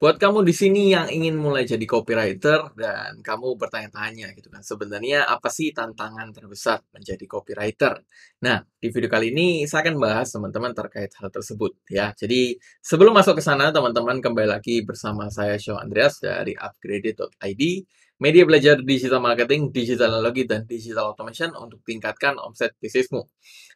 Buat kamu di sini yang ingin mulai jadi copywriter dan kamu bertanya-tanya gitu kan, sebenarnya apa sih tantangan terbesar menjadi copywriter? Nah, di video kali ini saya akan bahas teman-teman terkait hal tersebut ya. Jadi sebelum masuk ke sana teman-teman kembali lagi bersama saya Show Andreas dari upgraded.id Media belajar digital marketing, digital analogi, dan digital automation untuk tingkatkan omset bisnismu.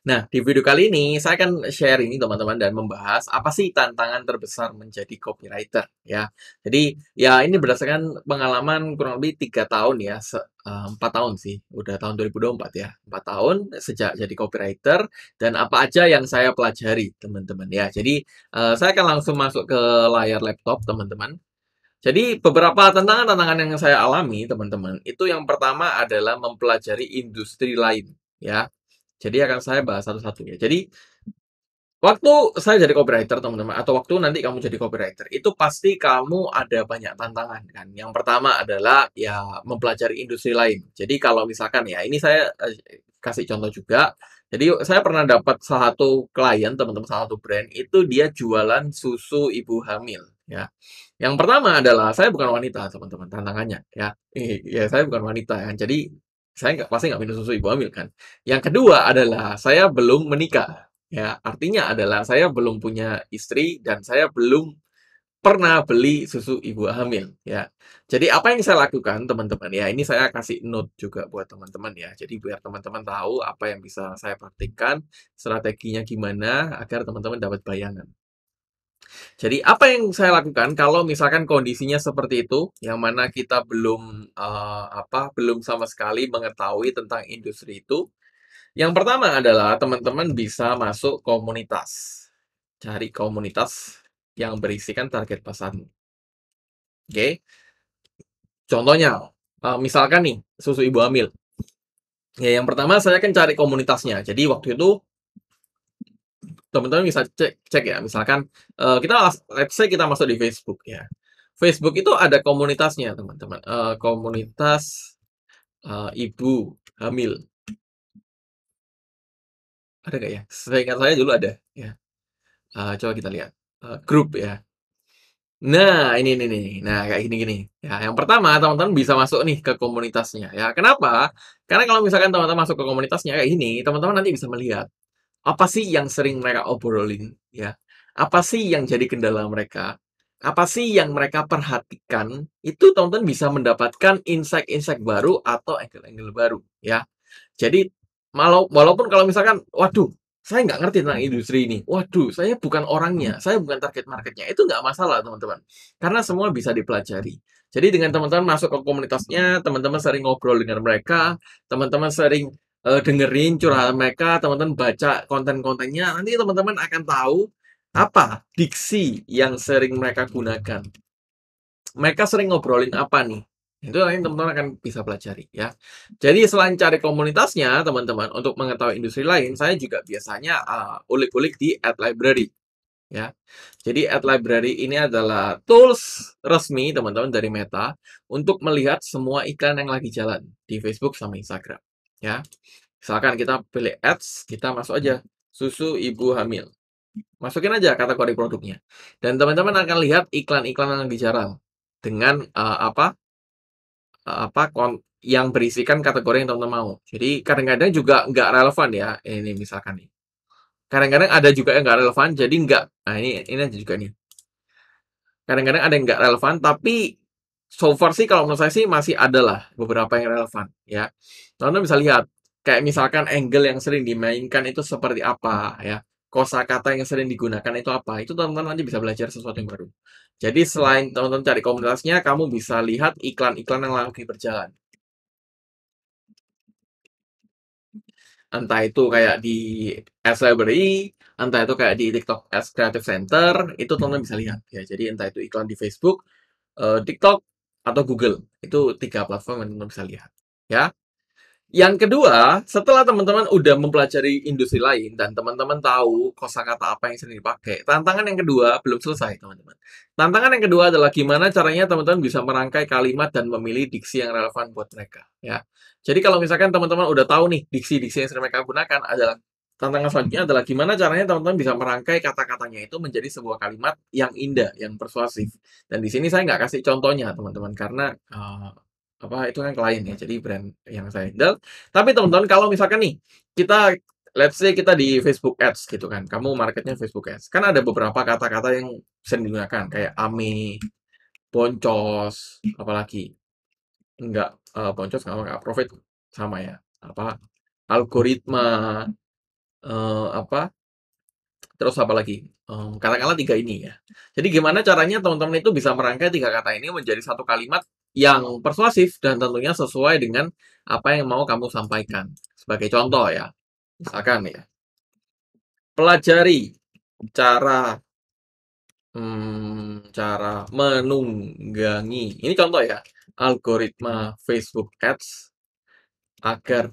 Nah, di video kali ini saya akan share ini teman-teman dan membahas apa sih tantangan terbesar menjadi copywriter ya. Jadi ya ini berdasarkan pengalaman kurang lebih tiga tahun ya, eh, empat tahun sih, udah tahun 2024 ya, empat tahun sejak jadi copywriter dan apa aja yang saya pelajari teman-teman ya. Jadi eh, saya akan langsung masuk ke layar laptop teman-teman. Jadi beberapa tantangan-tantangan yang saya alami teman-teman itu yang pertama adalah mempelajari industri lain ya. Jadi akan saya bahas satu-satu ya. Jadi waktu saya jadi copywriter teman-teman atau waktu nanti kamu jadi copywriter itu pasti kamu ada banyak tantangan kan. Yang pertama adalah ya mempelajari industri lain. Jadi kalau misalkan ya ini saya eh, kasih contoh juga. Jadi saya pernah dapat salah satu klien teman-teman salah satu brand itu dia jualan susu ibu hamil ya. Yang pertama adalah saya bukan wanita, teman-teman, tantangannya ya. Ya saya bukan wanita kan. Jadi saya nggak pasti nggak minum susu ibu hamil kan. Yang kedua adalah saya belum menikah. Ya, artinya adalah saya belum punya istri dan saya belum pernah beli susu ibu hamil ya. Jadi apa yang saya lakukan teman-teman ya, ini saya kasih note juga buat teman-teman ya. Jadi biar teman-teman tahu apa yang bisa saya praktikkan, strateginya gimana agar teman-teman dapat bayangan jadi apa yang saya lakukan kalau misalkan kondisinya seperti itu, yang mana kita belum uh, apa belum sama sekali mengetahui tentang industri itu. Yang pertama adalah teman-teman bisa masuk komunitas, cari komunitas yang berisikan target pasar. Oke, okay? contohnya uh, misalkan nih susu ibu hamil. Ya yang pertama saya akan cari komunitasnya. Jadi waktu itu teman-teman bisa cek cek ya misalkan uh, kita let's say kita masuk di Facebook ya Facebook itu ada komunitasnya teman-teman uh, komunitas uh, ibu hamil ada nggak ya seingat saya dulu ada ya uh, coba kita lihat uh, grup ya Nah, ini ini nih. Nah, kayak gini-gini. Ya, yang pertama teman-teman bisa masuk nih ke komunitasnya ya. Kenapa? Karena kalau misalkan teman-teman masuk ke komunitasnya kayak gini, teman-teman nanti bisa melihat apa sih yang sering mereka obrolin ya? Apa sih yang jadi kendala mereka? Apa sih yang mereka perhatikan? Itu tonton bisa mendapatkan insight-insight baru atau angle-angle baru ya. Jadi malau, walaupun kalau misalkan waduh saya nggak ngerti tentang industri ini. Waduh, saya bukan orangnya, hmm. saya bukan target marketnya. Itu nggak masalah, teman-teman. Karena semua bisa dipelajari. Jadi dengan teman-teman masuk ke komunitasnya, teman-teman sering ngobrol dengan mereka, teman-teman sering uh, dengerin iya. curhat mereka, teman-teman baca konten-kontennya, nanti teman-teman akan tahu apa diksi yang sering mereka gunakan. Mereka sering ngobrolin apa nih? Itu nanti teman-teman akan bisa pelajari ya. Jadi selain cari komunitasnya, teman-teman, untuk mengetahui industri lain, saya juga biasanya eh, ulik-ulik uh, di Ad Library. Ya. Jadi Ad Library ini adalah tools resmi teman-teman dari Meta untuk melihat semua iklan yang lagi jalan di Facebook sama Instagram ya misalkan kita pilih ads kita masuk aja susu ibu hamil masukin aja kategori produknya dan teman-teman akan lihat iklan-iklan yang dijarang dengan uh, apa uh, apa yang berisikan kategori yang teman-teman mau jadi kadang-kadang juga nggak relevan ya ini misalkan nih kadang-kadang ada juga yang nggak relevan jadi nggak nah ini ini aja juga nih kadang-kadang ada yang nggak relevan tapi so far sih kalau menurut saya sih masih ada lah beberapa yang relevan ya. Anda bisa lihat kayak misalkan angle yang sering dimainkan itu seperti apa ya. Kosa kata yang sering digunakan itu apa? Itu teman-teman nanti bisa belajar sesuatu yang baru. Jadi selain teman-teman cari komunitasnya, kamu bisa lihat iklan-iklan yang lagi berjalan. Entah itu kayak di S Library, entah itu kayak di TikTok Ads Creative Center, itu teman-teman bisa lihat ya. Jadi entah itu iklan di Facebook, eh, TikTok, atau Google. Itu tiga platform yang teman-teman bisa lihat. Ya. Yang kedua, setelah teman-teman udah mempelajari industri lain dan teman-teman tahu kosakata apa yang sering dipakai, tantangan yang kedua belum selesai, teman-teman. Tantangan yang kedua adalah gimana caranya teman-teman bisa merangkai kalimat dan memilih diksi yang relevan buat mereka, ya. Jadi kalau misalkan teman-teman udah tahu nih diksi-diksi yang sering mereka gunakan adalah Tantangan selanjutnya adalah gimana caranya teman-teman bisa merangkai kata-katanya itu menjadi sebuah kalimat yang indah, yang persuasif. Dan di sini saya nggak kasih contohnya, teman-teman, karena uh, apa itu kan klien ya, jadi brand yang saya handle. Tapi teman-teman, kalau misalkan nih kita let's say kita di Facebook Ads gitu kan, kamu marketnya Facebook Ads, kan ada beberapa kata-kata yang bisa digunakan kayak ame, boncos, apalagi enggak uh, boncos nggak eh, nggak profit sama ya apa algoritma uh, apa, terus apa lagi, kata katakanlah tiga ini ya. Jadi gimana caranya teman-teman itu bisa merangkai tiga kata ini menjadi satu kalimat yang persuasif dan tentunya sesuai dengan apa yang mau kamu sampaikan. Sebagai contoh ya, misalkan ya, pelajari cara, hmm, cara menunggangi ini contoh ya, algoritma Facebook Ads agar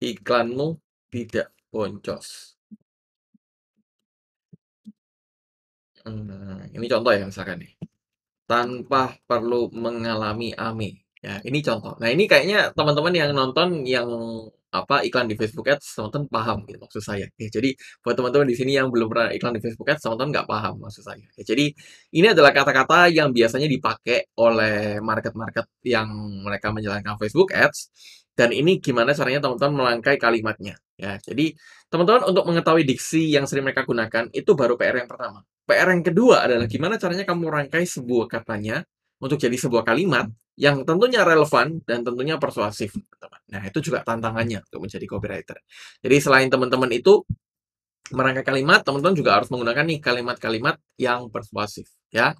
iklanmu tidak Boncos. Nah, ini contoh ya misalkan nih. Tanpa perlu mengalami AME. Ya, ini contoh. Nah, ini kayaknya teman-teman yang nonton yang apa iklan di Facebook Ads, teman-teman paham gitu maksud saya. Ya, jadi buat teman-teman di sini yang belum pernah iklan di Facebook Ads, teman-teman nggak paham maksud saya. Ya, jadi ini adalah kata-kata yang biasanya dipakai oleh market-market yang mereka menjalankan Facebook Ads dan ini gimana caranya teman-teman melangkai kalimatnya. Ya, jadi teman-teman untuk mengetahui diksi yang sering mereka gunakan itu baru PR yang pertama. PR yang kedua adalah gimana caranya kamu merangkai sebuah katanya untuk jadi sebuah kalimat yang tentunya relevan dan tentunya persuasif, Nah, itu juga tantangannya untuk menjadi copywriter. Jadi selain teman-teman itu merangkai kalimat, teman-teman juga harus menggunakan nih kalimat-kalimat yang persuasif, ya.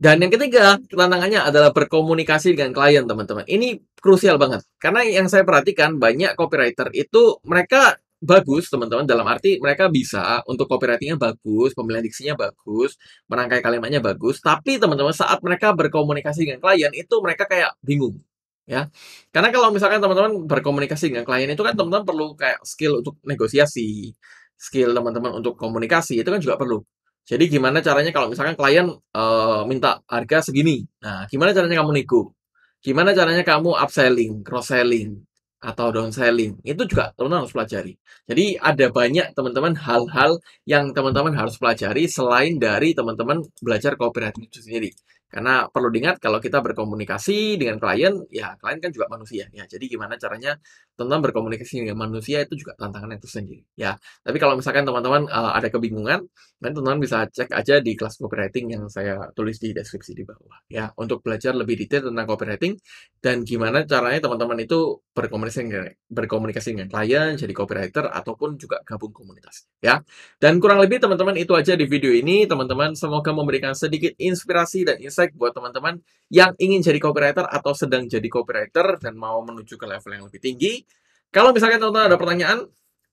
Dan yang ketiga, tantangannya adalah berkomunikasi dengan klien, teman-teman. Ini krusial banget. Karena yang saya perhatikan, banyak copywriter itu mereka bagus, teman-teman. Dalam arti mereka bisa untuk copywritingnya bagus, pemilihan diksinya bagus, merangkai kalimatnya bagus. Tapi, teman-teman, saat mereka berkomunikasi dengan klien, itu mereka kayak bingung. Ya, karena kalau misalkan teman-teman berkomunikasi dengan klien itu kan teman-teman perlu kayak skill untuk negosiasi, skill teman-teman untuk komunikasi itu kan juga perlu. Jadi gimana caranya kalau misalkan klien uh, minta harga segini, nah gimana caranya kamu nego? Gimana caranya kamu upselling, cross selling, atau downselling itu juga teman-teman harus pelajari. Jadi ada banyak teman-teman hal-hal yang teman-teman harus pelajari selain dari teman-teman belajar copywriting itu sendiri. Karena perlu diingat kalau kita berkomunikasi dengan klien, ya klien kan juga manusia ya. Jadi gimana caranya teman-teman berkomunikasi dengan manusia itu juga tantangan yang tersendiri ya. Tapi kalau misalkan teman-teman uh, ada kebingungan, nanti teman-teman bisa cek aja di kelas copywriting yang saya tulis di deskripsi di bawah ya untuk belajar lebih detail tentang copywriting dan gimana caranya teman-teman itu berkomunikasi dengan, berkomunikasi dengan klien, jadi copywriter, ataupun juga gabung komunitas. ya. Dan kurang lebih teman-teman itu aja di video ini. Teman-teman semoga memberikan sedikit inspirasi dan insight buat teman-teman yang ingin jadi copywriter atau sedang jadi copywriter dan mau menuju ke level yang lebih tinggi. Kalau misalnya teman-teman ada pertanyaan,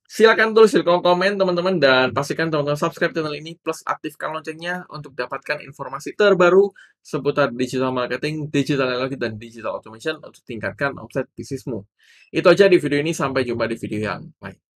Silakan tulis di kolom komen teman-teman dan pastikan teman-teman subscribe channel ini plus aktifkan loncengnya untuk dapatkan informasi terbaru seputar digital marketing, digital analytics, dan digital automation untuk tingkatkan omset bisnismu. Itu aja di video ini, sampai jumpa di video yang lain.